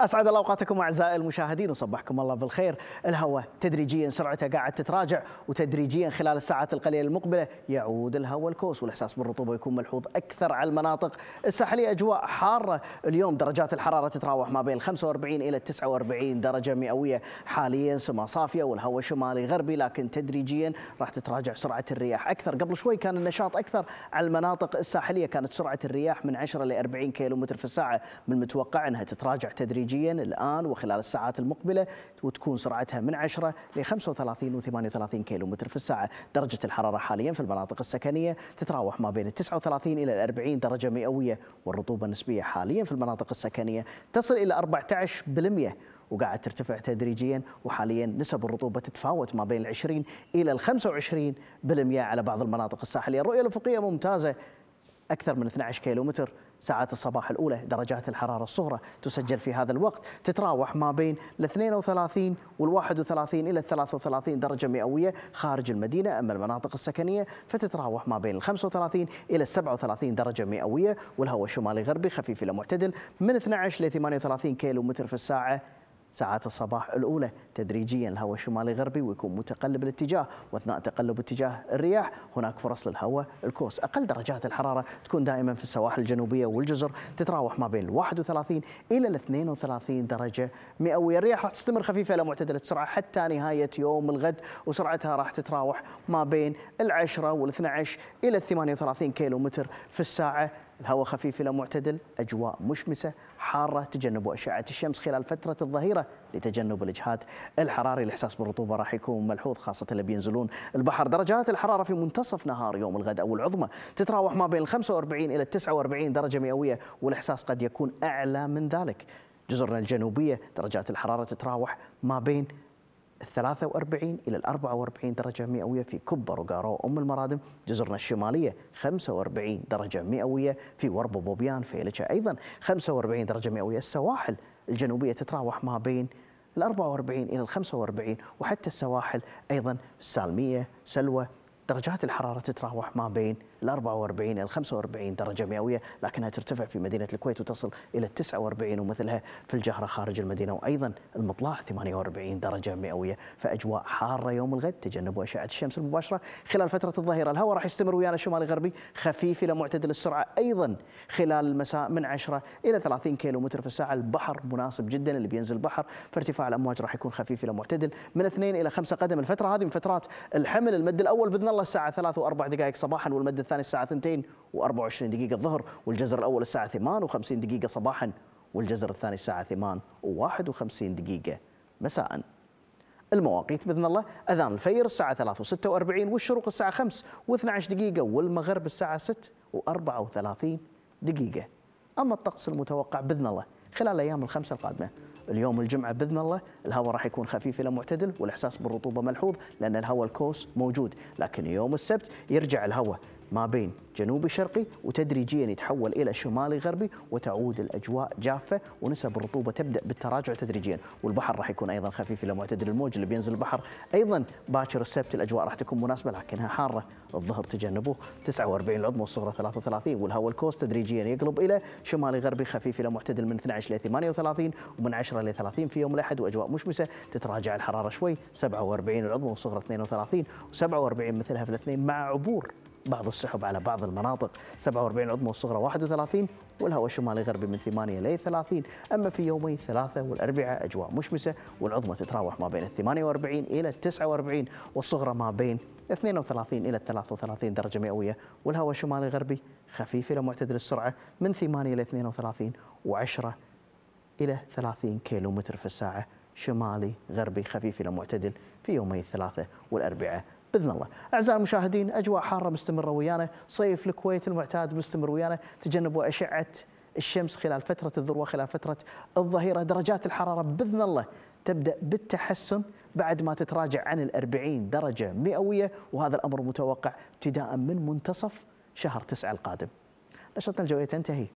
اسعد الله اوقاتكم اعزائي المشاهدين وصبحكم الله بالخير، الهواء تدريجيا سرعته قاعد تتراجع وتدريجيا خلال الساعات القليله المقبله يعود الهواء الكوس والاحساس بالرطوبه يكون ملحوظ اكثر على المناطق الساحليه اجواء حاره، اليوم درجات الحراره تتراوح ما بين 45 الى 49 درجه مئويه، حاليا سما صافيه والهواء شمالي غربي لكن تدريجيا راح تتراجع سرعه الرياح اكثر، قبل شوي كان النشاط اكثر على المناطق الساحليه كانت سرعه الرياح من 10 ل 40 كيلومتر في الساعه، من المتوقع انها تتراجع تدريجيا تدريجيا الآن وخلال الساعات المقبلة وتكون سرعتها من 10 ل 35 و 38 كيلو متر في الساعة درجة الحرارة حاليا في المناطق السكنية تتراوح ما بين 39 إلى 40 درجة مئوية والرطوبة النسبية حاليا في المناطق السكنية تصل إلى 14% وقاعد ترتفع تدريجيا وحاليا نسب الرطوبه تتفاوت ما بين ال 20 الى ال 25% على بعض المناطق الساحليه، الرؤيه الافقيه ممتازه أكثر من 12 كيلومتر ساعات الصباح الأولى درجات الحرارة الصغرى تسجل في هذا الوقت تتراوح ما بين ال 32 وال 31 إلى 33 درجة مئوية خارج المدينة أما المناطق السكنية فتتراوح ما بين ال 35 إلى 37 درجة مئوية والهواء الشمالي غربي خفيف إلى معتدل من 12 ل 38 كيلومتر في الساعة ساعات الصباح الأولى تدريجيا الهواء شمالي غربي ويكون متقلب الاتجاه وأثناء تقلب اتجاه الرياح هناك فرص للهواء الكوس أقل درجات الحرارة تكون دائما في السواحل الجنوبية والجزر تتراوح ما بين 31 إلى 32 درجة مئوية الرياح راح تستمر خفيفة إلى معتدلة السرعة حتى نهاية يوم الغد وسرعتها راح تتراوح ما بين العشرة وال12 إلى 38 كيلومتر في الساعة الهواء خفيف إلى معتدل أجواء مشمسة حارة تجنبوا أشعة الشمس خلال فترة الظهيرة لتجنب الإجهاد الحراري الإحساس بالرطوبة راح يكون ملحوظ خاصة اللي بينزلون البحر درجات الحرارة في منتصف نهار يوم الغد أو العظمى تتراوح ما بين 45 إلى 49 درجة مئوية والإحساس قد يكون أعلى من ذلك جزرنا الجنوبية درجات الحرارة تتراوح ما بين 43 إلى 44 درجة مئوية في كبر وقارو وأم المرادم جزرنا الشمالية 45 درجة مئوية في وربو بوبيان فيلتشا أيضا 45 درجة مئوية السواحل الجنوبية تتراوح ما بين ال 44 إلى ال 45 وحتى السواحل أيضا السالمية سلوى درجات الحرارة تتراوح ما بين ال 44 ال 45 درجة مئوية لكنها ترتفع في مدينة الكويت وتصل إلى 49 ومثلها في الجهرة خارج المدينة وأيضا المطلع 48 درجة مئوية فأجواء حارة يوم الغد تجنبوا أشعة الشمس المباشرة خلال فترة الظهيرة الهواء راح يستمر ويانا شمالي غربي خفيف إلى معتدل السرعة أيضا خلال المساء من 10 إلى 30 كيلو متر في الساعة البحر مناسب جدا اللي بينزل البحر فارتفاع الأمواج راح يكون خفيف إلى معتدل من 2 إلى 5 قدم الفترة هذه من فترات الحمل المد الأول بإذن الله الساعة 3 و4 دقائق صباحا والمد الثاني الثاني الساعة 2 و24 دقيقة الظهر والجزر الأول الساعة 58 دقيقة صباحا والجزر الثاني الساعة 8 و51 دقيقة مساء المواقيت باذن الله اذان الفير الساعه 3 و46 والشروق الساعه 5 و12 دقيقه والمغرب الساعه 6 و34 دقيقه اما الطقس المتوقع باذن الله خلال ايام الخمسه القادمه اليوم الجمعه باذن الله الهواء راح يكون خفيف الى معتدل والاحساس بالرطوبه ملحوظ لان الهواء الكوس موجود لكن يوم السبت يرجع الهواء ما بين جنوبي شرقي وتدريجيا يتحول إلى شمالي غربي وتعود الأجواء جافة ونسب الرطوبة تبدأ بالتراجع تدريجيا والبحر راح يكون أيضا خفيف إلى معتدل الموج اللي بينزل البحر أيضا باكر السبت الأجواء راح تكون مناسبة لكنها حارة الظهر تجنبوه 49 العظمى والصغرى 33 والهواء الكوست تدريجيا يقلب إلى شمالي غربي خفيف إلى معتدل من 12 إلى 38 ومن 10 إلى 30 في يوم الأحد وأجواء مشمسة تتراجع الحرارة شوي 47 العظمى والصغرى 32 و47 مثلها في الاثنين مع عبور بعض السحب على بعض المناطق 47 عظمى والصغرى 31 والهواء شمالي غربي من 8 ل 30 أما في يومي الثلاثاء والأربعاء أجواء مشمسة والعظمى تتراوح ما بين 48 إلى 49 والصغرى ما بين 32 إلى 33 درجة مئوية والهواء شمالي غربي خفيف إلى معتدل السرعة من 8 إلى 32 و10 إلى 30 كيلو متر في الساعة شمالي غربي خفيف إلى معتدل في يومي الثلاثاء والأربعاء باذن الله. اعزائي المشاهدين اجواء حاره مستمره ويانا، صيف الكويت المعتاد مستمر ويانا، تجنبوا اشعه الشمس خلال فتره الذروه خلال فتره الظهيره، درجات الحراره باذن الله تبدا بالتحسن بعد ما تتراجع عن ال 40 درجه مئويه وهذا الامر متوقع ابتداء من منتصف شهر تسعه القادم. نشرتنا الجويه تنتهي